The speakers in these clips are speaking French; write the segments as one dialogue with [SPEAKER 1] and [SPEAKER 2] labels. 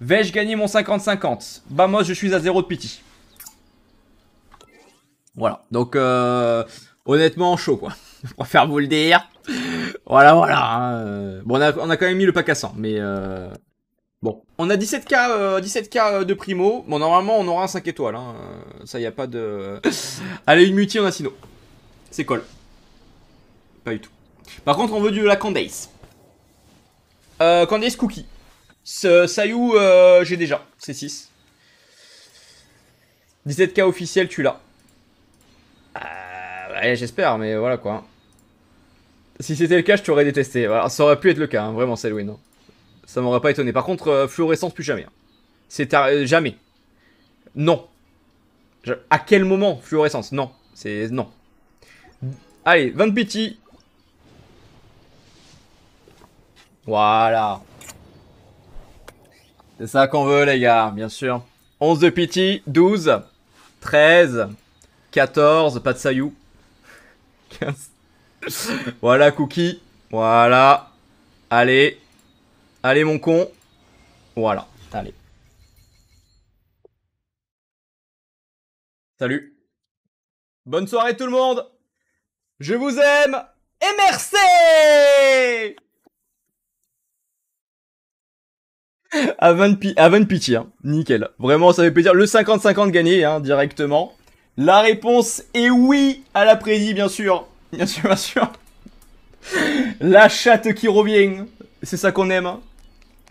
[SPEAKER 1] Vais-je gagner mon 50-50 Bah moi je suis à zéro de piti Voilà, donc euh, honnêtement chaud quoi. Je préfère vous le dire. voilà, voilà. Hein, euh. bon, on a, quand même mis le pack à 100, mais... Euh, bon, on a 17K, 17K de primo. Bon, normalement, on aura un 5 étoiles. Hein. Ça, y a pas de... Allez, une multi a Sino C'est cool. Pas du tout. Par contre, on veut du la Candace. Euh, Candace Cookie. Ce, Sayou, euh, j'ai déjà. C'est 6. 17k officiel, tu l'as. Euh, j'espère, mais voilà quoi. Si c'était le cas, je t'aurais détesté. ça aurait pu être le cas, hein, vraiment, Selwyn. Hein. Ça m'aurait pas étonné. Par contre, euh, fluorescence, plus jamais. Hein. C'est jamais. Non. À quel moment, fluorescence Non. C'est. Non. Allez, 20 petit Voilà. C'est ça qu'on veut, les gars, bien sûr. 11 de Pity, 12, 13, 14, pas de Sayou. 15. voilà, Cookie. Voilà. Allez. Allez, mon con. Voilà. Allez. Salut. Bonne soirée, tout le monde. Je vous aime. Et merci Avant de pitié, nickel. Vraiment, ça fait plaisir. Le 50-50 gagné, hein, directement. La réponse est oui à la prédit, bien sûr. Bien sûr, bien sûr. La chatte qui revient. C'est ça qu'on aime. Hein.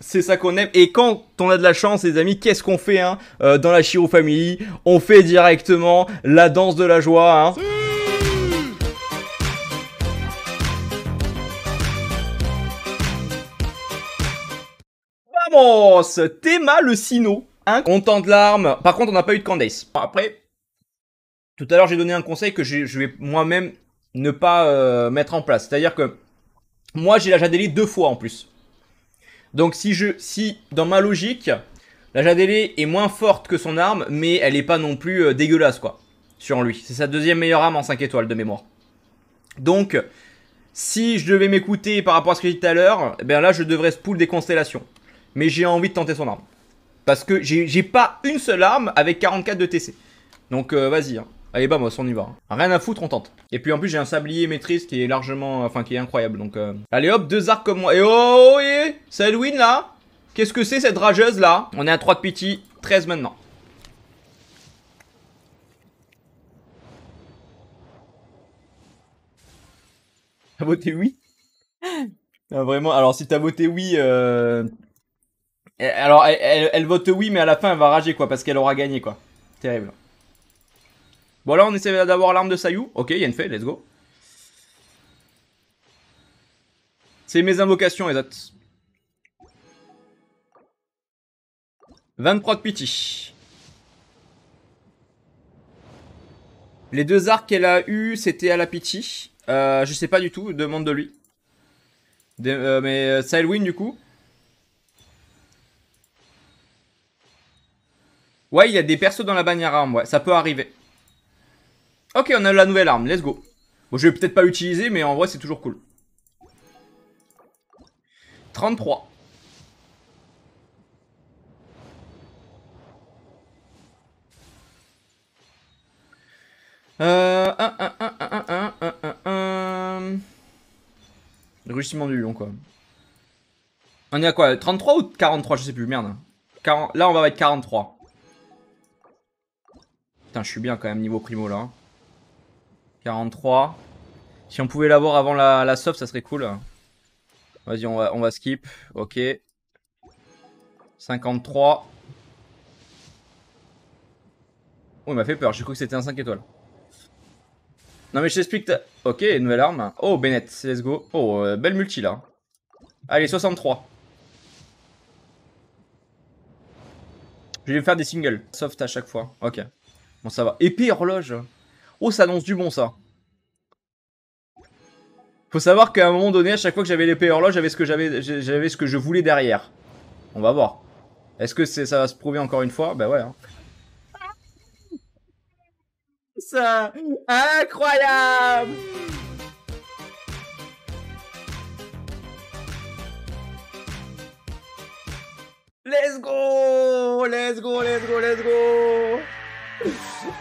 [SPEAKER 1] C'est ça qu'on aime. Et quand on a de la chance, les amis, qu'est-ce qu'on fait hein, euh, dans la Chiro Family On fait directement la danse de la joie. Hein. commence le Sino. Un content de l'arme. Par contre, on n'a pas eu de Candace. Après, tout à l'heure, j'ai donné un conseil que je vais moi-même ne pas euh, mettre en place. C'est-à-dire que moi, j'ai la Jadélé deux fois en plus. Donc si je si dans ma logique, la Jadélé est moins forte que son arme, mais elle n'est pas non plus euh, dégueulasse quoi sur lui. C'est sa deuxième meilleure arme en 5 étoiles de mémoire. Donc si je devais m'écouter par rapport à ce que j'ai dit tout à l'heure, ben là je devrais spool des constellations mais j'ai envie de tenter son arme. Parce que j'ai pas une seule arme avec 44 de TC. Donc euh, vas-y. Hein. Allez, bah moi, on y va. Hein. Rien à foutre, on tente. Et puis en plus, j'ai un sablier maîtrise qui est largement... Enfin, qui est incroyable, donc... Euh. Allez, hop, deux arcs comme moi. Et oh, oh, oh et C'est Halloween, là Qu'est-ce que c'est, cette rageuse, là On est à 3 de pitié. 13 maintenant. T'as voté oui ah, Vraiment, alors si t'as voté oui, euh... Alors, elle, vote oui, mais à la fin, elle va rager, quoi, parce qu'elle aura gagné, quoi. Terrible. Bon, là, on essaie d'avoir l'arme de Sayu. Ok, il y let's go. C'est mes invocations, les autres. 23 de pity. Les deux arcs qu'elle a eu, c'était à la pity. Euh, je sais pas du tout, demande de lui. Euh, mais mais euh, du coup. Ouais, il y a des persos dans la bannière arme, ouais, ça peut arriver. Ok, on a la nouvelle arme, let's go. Bon, je vais peut-être pas l'utiliser, mais en vrai, c'est toujours cool. 33. Euh, du lion, quoi. On est à quoi 33 ou 43 Je sais plus, merde. Là, on va mettre 43 je suis bien quand même niveau primo là. 43. Hein. Si on pouvait l'avoir avant la, soft, ça serait cool. Vas-y, on va, on va skip. Ok. 53. Oh, il m'a fait peur. J'ai cru que c'était un 5 étoiles. Non, mais je t'explique. Ok, nouvelle arme. Oh, Bennett, let's go. Oh, euh, belle multi là. Allez, 63. Je vais faire des singles. Soft à chaque fois. Ok. Bon, ça va. Épée, horloge. Oh, ça annonce du bon, ça. Faut savoir qu'à un moment donné, à chaque fois que j'avais l'épée horloge, j'avais ce que j'avais, j'avais ce que je voulais derrière. On va voir. Est-ce que ça va se prouver encore une fois Bah ben ouais. Hein. Ça, incroyable Let's go Let's go, let's go, let's go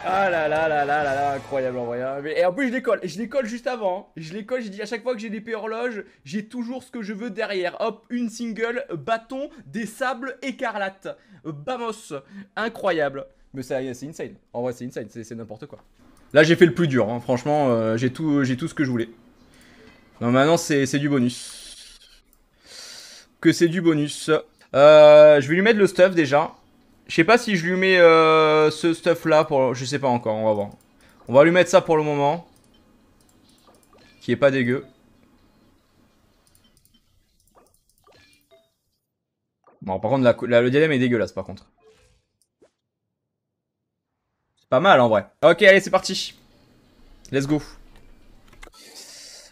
[SPEAKER 1] ah là là là là là là, incroyable en vrai. Hein. et en plus, je décolle. Je décolle juste avant. Hein. Je colle j'ai dit à chaque fois que j'ai des des Horloges j'ai toujours ce que je veux derrière. Hop, une single, bâton, des sables écarlates. Bamos. Incroyable. Mais c'est insane. En vrai, c'est insane. C'est n'importe quoi. Là, j'ai fait le plus dur. Hein. Franchement, euh, j'ai tout, tout ce que je voulais. Non, maintenant, c'est du bonus. Que c'est du bonus. Euh, je vais lui mettre le stuff déjà. Je sais pas si je lui mets euh, ce stuff là pour... Je sais pas encore, on va voir. On va lui mettre ça pour le moment. Qui est pas dégueu. Bon, par contre, la, le diadème est dégueulasse, par contre. C'est pas mal, en vrai. Ok, allez, c'est parti. Let's go.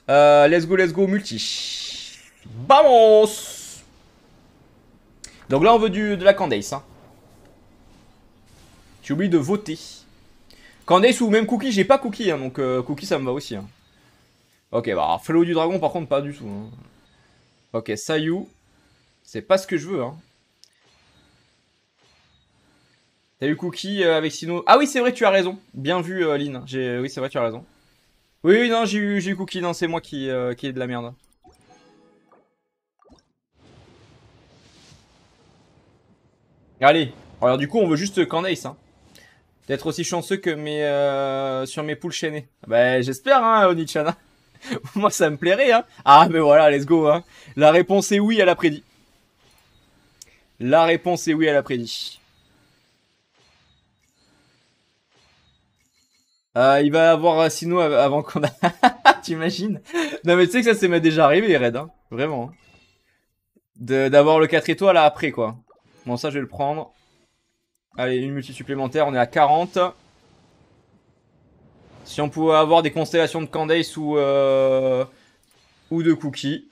[SPEAKER 1] Euh, let's go, let's go, multi. Vamos Donc là, on veut du, de la candace, hein. Tu oublies de voter. Candace ou même Cookie, j'ai pas Cookie, hein, donc euh, Cookie ça me va aussi. Hein. Ok, bah Flow du Dragon par contre pas du tout. Hein. Ok, Sayu, c'est pas ce que je veux. Hein. T'as eu Cookie euh, avec Sino. Ah oui, c'est vrai, tu as raison. Bien vu, euh, Lynn. Oui, c'est vrai, tu as raison. Oui, non, j'ai eu, Cookie, non, c'est moi qui, qui ai de la merde. Allez, alors du coup, on veut juste Candace. D'être aussi chanceux que mes euh, sur mes poules chaînées. Bah j'espère hein Onichana. Hein. Moi ça me plairait hein. Ah mais voilà, let's go hein. La réponse est oui, à la prédit. La réponse est oui, à la prédit. Euh, il va avoir Sino avant qu'on a... T'imagines Non mais tu sais que ça s'est déjà arrivé, Red, hein. Vraiment. Hein. D'avoir le 4 étoiles après quoi. Bon ça je vais le prendre. Allez, une multi supplémentaire, on est à 40. Si on pouvait avoir des constellations de Candace ou, euh, de Cookie.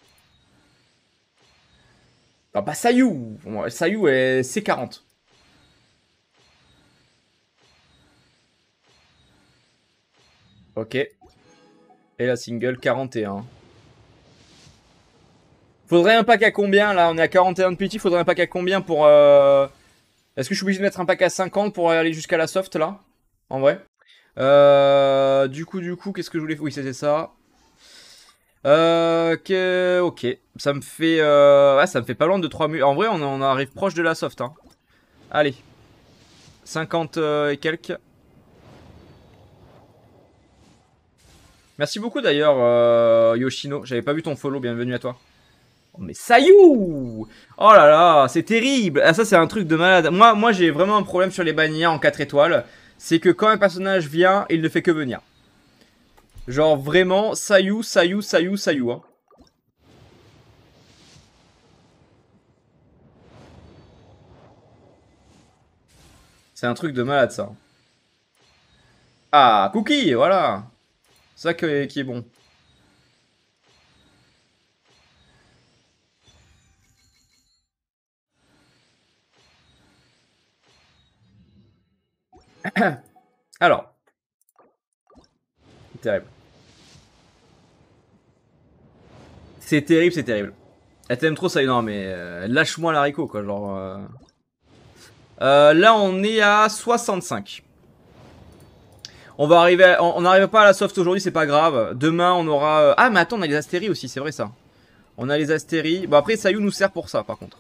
[SPEAKER 1] Ah bah Sayu Sayu, est c'est 40 Ok. Et la single 41. Faudrait un pack à combien là On est à 41 de petit, faudrait un pack à combien pour... Euh, est-ce que je suis obligé de mettre un pack à 50 pour aller jusqu'à la soft là En vrai euh, Du coup, du coup, qu'est-ce que je voulais faire Oui, c'était ça. Euh, Ok, ça me fait, euh, ça me fait pas loin de 3 murs. En vrai, on, on arrive proche de la soft. Hein. Allez, 50 euh, et quelques. Merci beaucoup d'ailleurs, Yoshino. J'avais pas vu ton follow. Bienvenue à toi. Oh, mais Sayu Oh là là, c'est terrible ah, Ça, c'est un truc de malade. Moi, moi j'ai vraiment un problème sur les bannières en 4 étoiles. C'est que quand un personnage vient, il ne fait que venir. Genre vraiment, Sayu, Sayu, Sayu, Sayu. Hein. C'est un truc de malade, ça. Ah, Cookie, voilà C'est ça qui est bon. Alors. C'est terrible. C'est terrible, c'est terrible. Elle t'aime trop, ça non, mais euh, lâche-moi l'haricot, quoi, genre... Euh. Euh, là, on est à 65. On va arriver... On n'arrive pas à la soft aujourd'hui, c'est pas grave. Demain, on aura... Ah, mais attends, on a les astéries aussi, c'est vrai, ça. On a les astéries. Bon, après, Sayu nous sert pour ça, par contre.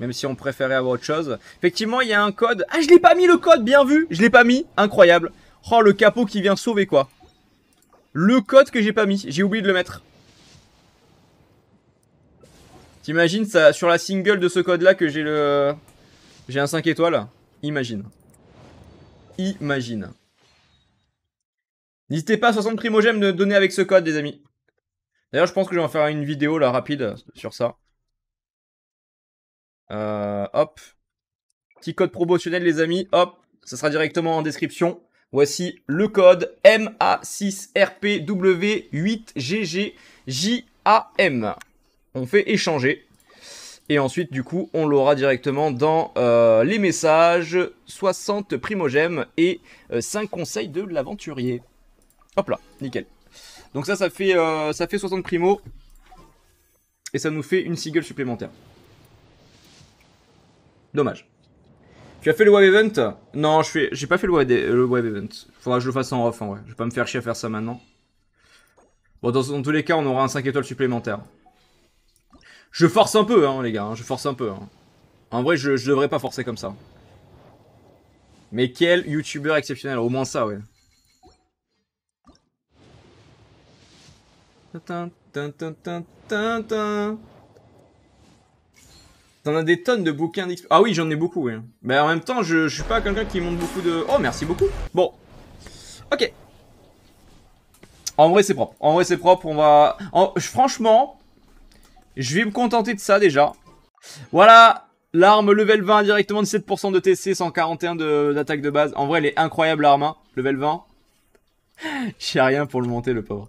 [SPEAKER 1] Même si on préférait avoir autre chose. Effectivement, il y a un code. Ah, je l'ai pas mis le code, bien vu. Je l'ai pas mis. Incroyable. Oh, le capot qui vient sauver quoi. Le code que j'ai pas mis. J'ai oublié de le mettre. T'imagines ça sur la single de ce code là que j'ai le. J'ai un 5 étoiles. Imagine. Imagine. N'hésitez pas, à 60 primogèmes de donner avec ce code, les amis. D'ailleurs, je pense que je vais en faire une vidéo là rapide sur ça. Euh, hop. Petit code promotionnel, les amis. Hop. Ça sera directement en description. Voici le code MA6RPW8GGJAM. On fait échanger. Et ensuite, du coup, on l'aura directement dans euh, les messages 60 primogènes et 5 euh, conseils de l'aventurier. Hop là, nickel. Donc ça, ça fait, ça fait 60 primo. Et ça nous fait une single supplémentaire. Dommage. Tu as fait le web event Non, je fais, j'ai pas fait le web, le web event. Faudra que je le fasse en off en vrai. Je vais pas me faire chier à faire ça maintenant. Bon, dans, tous les cas, on aura un 5 étoiles supplémentaire. Je force un peu, hein, les gars. Hein. je force un peu. Hein. En vrai, je, devrais pas forcer comme ça. Mais quel youtubeur exceptionnel. Au moins ça, ouais. Tintin, tintin, tintin, on a des tonnes de bouquins d'XP. Ah oui, j'en ai beaucoup, oui. Mais en même temps, je, suis pas quelqu'un qui monte beaucoup de... Oh, merci beaucoup. Bon. Ok. En vrai, c'est propre. En vrai, c'est propre. On va... Franchement, je vais me contenter de ça, déjà. Voilà. L'arme level 20, directement de 7% de TC, 141 d'attaque de... base. En vrai, elle est incroyable, l'arme. Hein. Level 20. J'ai rien pour le monter, le pauvre.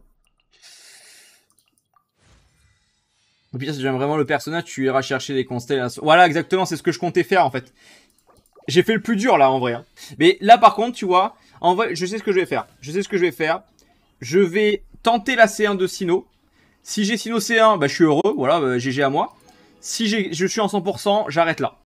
[SPEAKER 1] Et puis si j'aime vraiment le personnage, tu iras chercher des constellations. Voilà, exactement, c'est ce que je comptais faire, en fait. J'ai fait le plus dur, là, en vrai. Hein. Mais là, par contre, tu vois, en vrai, je sais ce que je vais faire. Je sais ce que je vais faire. Je vais tenter la C1 de Sino. Si j'ai Sino C1, bah, je suis heureux. Voilà, j'ai bah, GG à moi. Si je suis en 100%, j'arrête là.